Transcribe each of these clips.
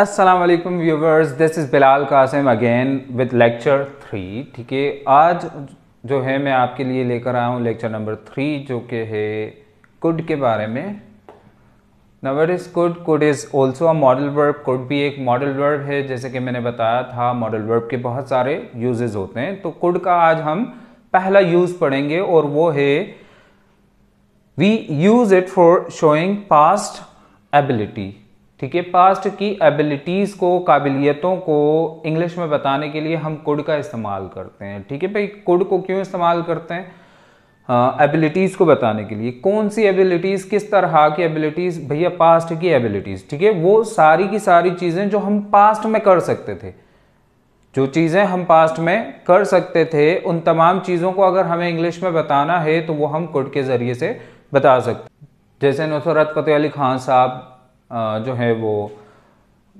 अस्सलाम वालेकुम viewers this is Bilal Qasim again with lecture three ठीक है आज जो है मैं आपके लिए लेकर आया हूँ लेक्चर नंबर थ्री जो कि है कुड के बारे में नवर is could could is also a modal verb could भी एक मॉडल वर्ब है जैसे कि मैंने बताया था मॉडल वर्ब के बहुत सारे यूजेज़ होते हैं तो कुड का आज हम पहला यूज़ पढ़ेंगे और वो है we use it for showing past ability ठीक है पास्ट की एबिलिटीज़ को काबिलियतों को इंग्लिश में बताने के लिए हम कुड का इस्तेमाल करते हैं ठीक है भाई कुड को क्यों इस्तेमाल करते हैं एबिलिटीज़ हाँ, को बताने के लिए कौन सी एबिलिटीज़ किस तरह की एबिलिटीज़ भैया पास्ट की एबिलिटीज़ ठीक है वो सारी की सारी चीज़ें जो हम पास्ट में कर सकते थे जो चीज़ें हम पास्ट में कर सकते थे उन तमाम चीज़ों को अगर हमें इंग्लिश में बताना है तो वो हम कुड के ज़रिए से बता सकते जैसे नुसरत फतेह अली खान साहब जो है वो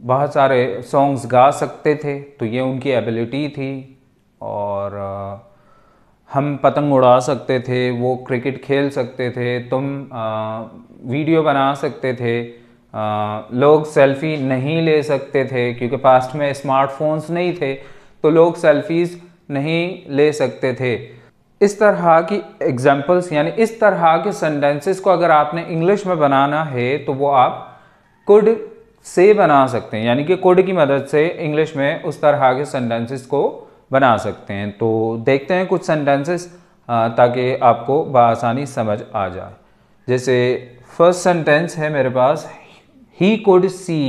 बहुत सारे सॉन्ग्स गा सकते थे तो ये उनकी एबिलिटी थी और हम पतंग उड़ा सकते थे वो क्रिकेट खेल सकते थे तुम वीडियो बना सकते थे लोग सेल्फी नहीं ले सकते थे क्योंकि पास्ट में स्मार्टफोन्स नहीं थे तो लोग सेल्फीज़ नहीं ले सकते थे इस तरह की एग्जांपल्स यानी इस तरह के सेंटेंसेस को अगर आपने इंग्लिश में बनाना है तो वो आप कुड से बना सकते हैं यानी कि कुड की मदद से इंग्लिश में उस तरह के सेंटेंसेस को बना सकते हैं तो देखते हैं कुछ सेंटेंसेस ताकि आपको बसानी समझ आ जाए जैसे फर्स्ट सेंटेंस है मेरे पास he could see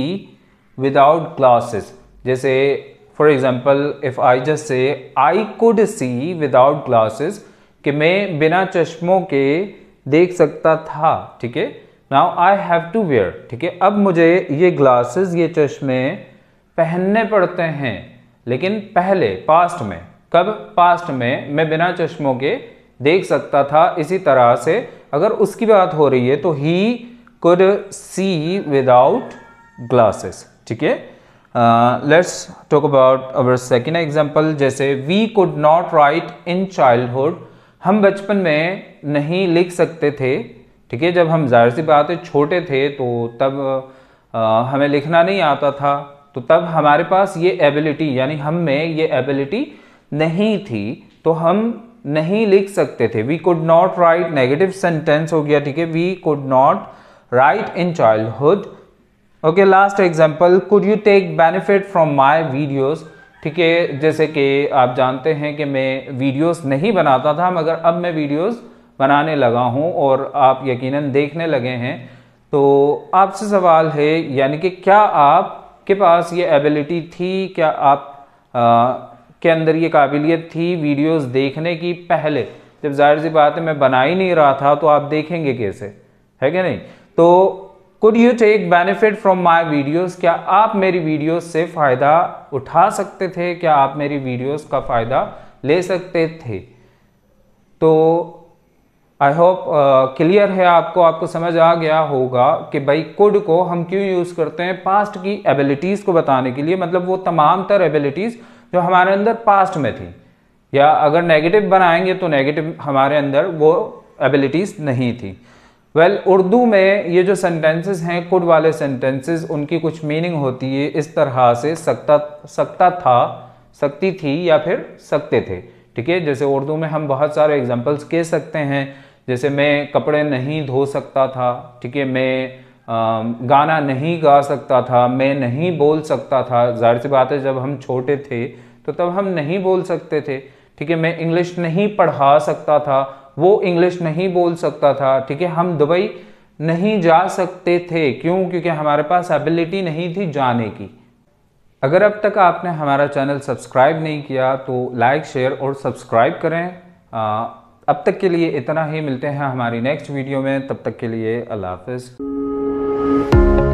without glasses जैसे for example if I just say I could see without glasses कि मैं बिना चश्मों के देख सकता था ठीक है now I have to wear ठीक है अब मुझे ये ग्लासेस ये चश्मे पहनने पड़ते हैं लेकिन पहले पास्ट में कब पास्ट में मैं बिना चश्मों के देख सकता था इसी तरह से अगर उसकी बात हो रही है तो he could see without glasses ठीक है let's talk about our second example जैसे we could not write in childhood हम बचपन में नहीं लिख सकते थे ठीक है जब हम जाहिर सी बात है छोटे थे तो तब आ, हमें लिखना नहीं आता था तो तब हमारे पास ये एबिलिटी यानी हम में ये एबिलिटी नहीं थी तो हम नहीं लिख सकते थे we could not write negative sentence हो गया ठीक है we could not write in childhood okay last example could you take benefit from my videos ठीक है जैसे कि आप जानते हैं कि मैं वीडियोस नहीं बनाता था मगर अब मैं वीडियोज़ बनाने लगा हूँ और आप यकीनन देखने लगे हैं तो आपसे सवाल है यानी कि क्या आप के पास ये एबिलिटी थी क्या आप आ, के अंदर ये काबिलियत थी वीडियोस देखने की पहले जब जाहिर सी बात है मैं बना ही नहीं रहा था तो आप देखेंगे कैसे है कि नहीं तो could you take benefit from my videos क्या आप मेरी वीडियोस से फ़ायदा उठा सकते थे क्या आप मेरी वीडियोस का फ़ायदा ले सकते थे तो आई होप क्लियर है आपको आपको समझ आ गया होगा कि भाई कुड को हम क्यों यूज़ करते हैं पास्ट की एबिलिटीज़ को बताने के लिए मतलब वो तमाम तर एबिलिटीज़ जो हमारे अंदर पास्ट में थी या अगर नेगेटिव बनाएंगे तो नेगेटिव हमारे अंदर वो एबिलिटीज़ नहीं थी वेल well, उर्दू में ये जो सेंटेंसेस हैं कुड वाले सेंटेंसेस उनकी कुछ मीनिंग होती है इस तरह से सकता सकता था सकती थी या फिर सकते थे ठीक है जैसे उर्दू में हम बहुत सारे एग्जांपल्स कह सकते हैं जैसे मैं कपड़े नहीं धो सकता था ठीक है मैं गाना नहीं गा सकता था मैं नहीं बोल सकता था जाहिर सी बात है जब हम छोटे थे तो तब हम नहीं बोल सकते थे ठीक है मैं इंग्लिश नहीं पढ़ा सकता था वो इंग्लिश नहीं बोल सकता था ठीक है हम दुबई नहीं जा सकते थे क्यों क्योंकि हमारे पास एबिलिटी नहीं थी जाने की अगर अब तक आपने हमारा चैनल सब्सक्राइब नहीं किया तो लाइक शेयर और सब्सक्राइब करें आ, अब तक के लिए इतना ही मिलते हैं हमारी नेक्स्ट वीडियो में तब तक के लिए अल्लाह हाफिज